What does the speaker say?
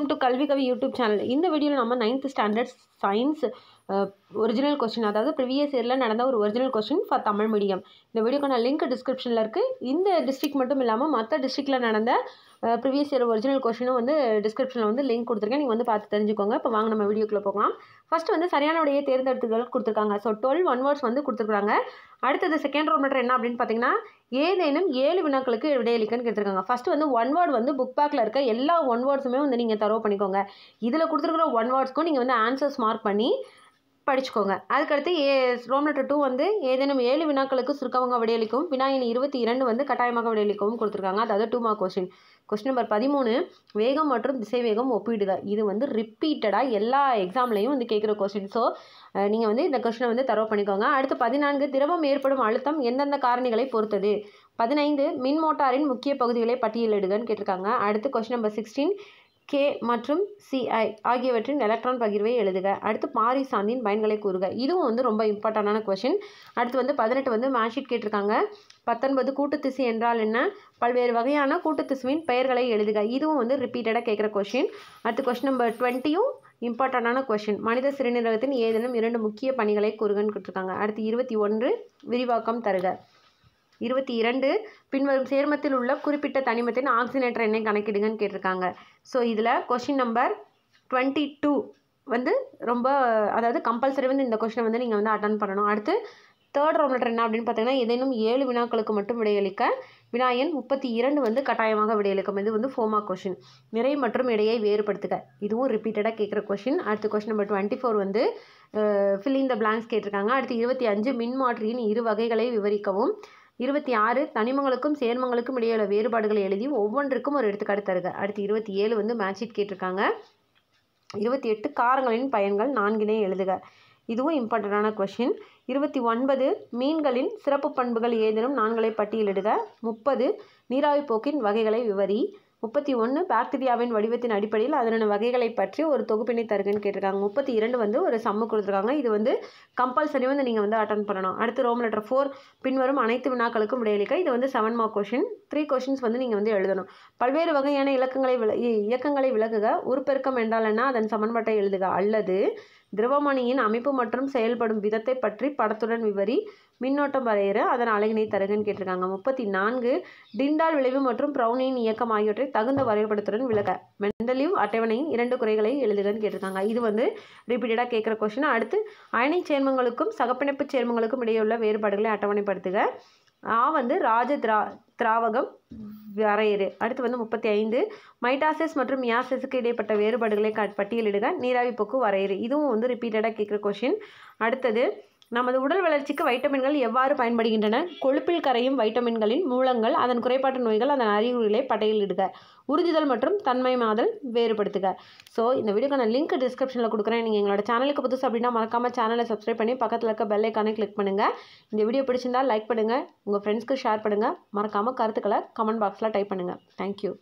welcome to கல்வி கவி YouTube channel இந்த வீடியோவில் நம்ம ninth standard science original question அதாவது ப்ரீவியஸ் இயரில் நடந்த ஒரு original question for Tamil medium இந்த வீடியோக்கான லிங்க் டிஸ்கிரிப்ஷனில் இருக்குது இந்த டிஸ்ட்ரிக்ட் மட்டும் இல்லாமல் மற்ற டிஸ்ட்ரிக்டில் நடந்த ப்ரீவியஸ் இயர் ஒரிஜினல் கொஷினும் வந்து டிஸ்கிரிப்ஷனில் வந்து லிங்க் கொடுத்துருக்கேன் நீங்கள் வந்து பார்த்து தெரிஞ்சுக்கோங்க இப்போ வாங்க நம்ம வீடியோக்குள்ளே போகலாம் ஃபஸ்ட்டு வந்து சரியான உடைய தேர்ந்தெடுத்துகள் கொடுத்துருக்காங்க ஸோ டுவெல் ஒன் வேர்ட்ஸ் வந்து கொடுத்துருக்காங்க அடுத்தது செகண்ட் ரோல் லெட்டர் என்ன அப்படின்னு பார்த்தீங்கன்னா ஏதேனும் ஏழு வினாக்களுக்கு விடையளிக்கன்னு கேட்டுருக்காங்க ஃபஸ்ட்டு வந்து ஒன் வேர்டு வந்து புக் பேக்கில் இருக்க எல்லா ஒன் வேர்ட்ஸுமே வந்து நீங்கள் தரவு பண்ணிக்கோங்க இதில் கொடுத்துருக்குற ஒன் வேர்ட்ஸ்க்கும் நீங்கள் வந்து ஆன்சர்ஸ் மார்க் பண்ணி படிச்சுக்கோங்க அதுக்கடுத்து ஏ ரோம் லெட்டர் டூ வந்து ஏதேனும் ஏழு வினாக்களுக்கு சுருக்கமாக விடையளிக்கும் வினாயின் இருபத்தி இரண்டு வந்து கட்டாயமாக விடையளிக்கவும் கொடுத்துருக்காங்க அதாவது two mark question question number பதிமூணு வேகம் மற்றும் திசைவேகம் ஒப்பிடுதா இது வந்து ரிப்பீட்டடாக எல்லா எக்ஸாம்லேயும் வந்து கேட்குற கொஸ்டின் ஸோ நீங்கள் வந்து இந்த கொஸ்டினை வந்து தரவு பண்ணிக்கோங்க அடுத்து பதினான்கு திரவம் ஏற்படும் அழுத்தம் எந்தெந்த காரணிகளை பொறுத்தது பதினைந்து மின் மோட்டாரின் முக்கிய பகுதிகளை பட்டியலிடுதுன்னு கேட்டிருக்காங்க அடுத்து கொஸ்டின் நம்பர் சிக்ஸ்டீன் கே மற்றும் சிஐ ஆகியவற்றின் எலக்ட்ரான் பகிர்வை எழுதுக அடுத்து பாரிசாந்தின் சாந்தின் பயன்களை கூறுக இதுவும் வந்து ரொம்ப இம்பார்ட்டண்டான கொஷின் அடுத்து வந்து பதினெட்டு வந்து மேஷீட் கேட்டிருக்காங்க பத்தொன்பது திசு என்றால் என்ன பல்வேறு வகையான திசுவின் பெயர்களை எழுதுக இதுவும் வந்து ரிப்பீட்டடாக கேட்குற கொஷின் அடுத்து கொஷின் நம்பர் டுவெண்ட்டியும் இம்பார்ட்டண்டான கொஷின் மனித சிறுநீரகத்தின் ஏதேனும் இரண்டு முக்கிய பணிகளை கூறுகன்னு கேட்டிருக்காங்க அடுத்து இருபத்தி ஒன்று விரிவாக்கம் தருக இருபத்தி இரண்டு பின்வரும் சேர்மத்தில் உள்ள குறிப்பிட்ட தனிமத்தின் ஆக்சிஜனேற்ற எண்ணை கணக்கிடுங்கன்னு கேட்டிருக்காங்க ஸோ இதில் கொஷின் நம்பர் டுவெண்ட்டி டூ வந்து ரொம்ப அதாவது கம்பல்சரி வந்து இந்த கொஷினை வந்து நீங்கள் வந்து அட்டன் பண்ணணும் அடுத்து தேர்ட் ரவுண்ட் என்ன அப்படின்னு பார்த்தீங்கன்னா ஏதேனும் ஏழு வினாக்களுக்கு மட்டும் விடையளிக்க வினாயன் முப்பத்தி இரண்டு வந்து கட்டாயமாக விடையளிக்கும் இது வந்து ஃபோமா கொஷின் நிறை மற்றும் இடையை வேறுபடுத்துக இதுவும் ரிப்பீட்டடாக கேட்குற கொஷின் அடுத்து கொஷின் நம்பர் டுவெண்ட்டி ஃபோர் வந்து ஃபில்லிங் த பிளாங்க்ஸ் கேட்டிருக்காங்க அடுத்து இருபத்தி அஞ்சு மின்மாற்றியின் இரு வகைகளை விவரிக்கவும் இருபத்தி ஆறு தனிமங்களுக்கும் சேர்மங்களுக்கும் இடையுள்ள வேறுபாடுகளை எழுதி ஒவ்வொன்றுக்கும் ஒரு எடுத்துக்காட்டு தருக அடுத்து இருபத்தி ஏழு வந்து மேட்சிட் கேட்டிருக்காங்க இருபத்தி எட்டு காரங்களின் பயன்கள் நான்கினை எழுதுக இதுவும் இம்பார்ட்டண்ட்டான கொஷின் இருபத்தி ஒன்பது மீன்களின் சிறப்பு பண்புகள் ஏதேனும் நான்களை பட்டியலிடுக முப்பது நீராவி போக்கின் வகைகளை விவரி முப்பத்தி ஒன்று பாக்டீரியாவின் வடிவத்தின் அடிப்படையில் அதனோட வகைகளை பற்றி ஒரு தொகுப்பினை தருகுன்னு கேட்டிருக்காங்க முப்பத்தி இரண்டு வந்து ஒரு சம்மு கொடுத்துருக்காங்க இது வந்து கம்பல்சரி வந்து நீங்கள் வந்து அட்டன் பண்ணணும் அடுத்து ரோம் லெட்டர் ஃபோர் பின்வரும் அனைத்து வினாக்களுக்கும் விடையளிக்க இது வந்து seven mark question three questions வந்து நீங்கள் வந்து எழுதணும் பல்வேறு வகையான இலக்கங்களை விள இயக்கங்களை விளக்குக உருப்பெருக்கம் என்றால் என்ன அதன் சமன்பாட்டை எழுதுக அல்லது திரவமணியின் அமைப்பு மற்றும் செயல்படும் விதத்தை பற்றி படத்துடன் விவரி மின்னோட்டம் வரையற அதன் அழகினை தருகன்னு கேட்டிருக்காங்க முப்பத்தி நான்கு டிண்டால் விளைவு மற்றும் ப்ரௌனியின் இயக்கம் ஆகியவற்றை தகுந்த வரைபடத்துடன் விளக்க மெண்டலிவ் அட்டவணையும் இரண்டு குறைகளை எழுதுகன்னு கேட்டிருக்காங்க இது வந்து ரிப்பீட்டடாக கேட்குற கொஷின் அடுத்து அயனை சேர்மங்களுக்கும் சகப்பிணைப்பு சேர்மங்களுக்கும் இடையே உள்ள வேறுபாடுகளை அட்டவணைப்படுத்துக ஆ வந்து ராஜ திரா திராவகம் வரையறு அடுத்து வந்து முப்பத்தி ஐந்து மைட்டாசஸ் மற்றும் மியாசஸுக்கு இடைப்பட்ட வேறுபாடுகளை பட்டியலிடுக நீராவி போக்கு வரையறு இதுவும் வந்து ரிப்பீட்டடாக கேட்குற கொஷின் அடுத்தது நமது உடல் வளர்ச்சிக்கு வைட்டமின்கள் எவ்வாறு பயன்படுகின்றன கொழுப்பில் கரையும் வைட்டமின்களின் மூலங்கள் அதன் குறைபாட்டு நோய்கள் அதன் அறிகுறிகளை பட்டியலிடுக உறிஞ்சுதல் மற்றும் தன்மை மாதல் வேறுபடுத்துக ஸோ இந்த வீடியோக்கான லிங்க் டிஸ்கிரிப்ஷனில் கொடுக்குறேன் நீங்கள் எங்களோட சேனலுக்கு புதுசு அப்படின்னா மறக்காமல் சேனலை சப்ஸ்கிரைப் பண்ணி பக்கத்தில் இருக்க பெல்லைக்கானே கிளிக் பண்ணுங்கள் இந்த வீடியோ பிடிச்சிருந்தால் லைக் பண்ணுங்கள் உங்கள் ஃப்ரெண்ட்ஸ்க்கு ஷேர் பண்ணுங்கள் மறக்காமல் கருத்துக்களை கமெண்ட் பாக்ஸில் டைப் பண்ணுங்கள் தேங்க்யூ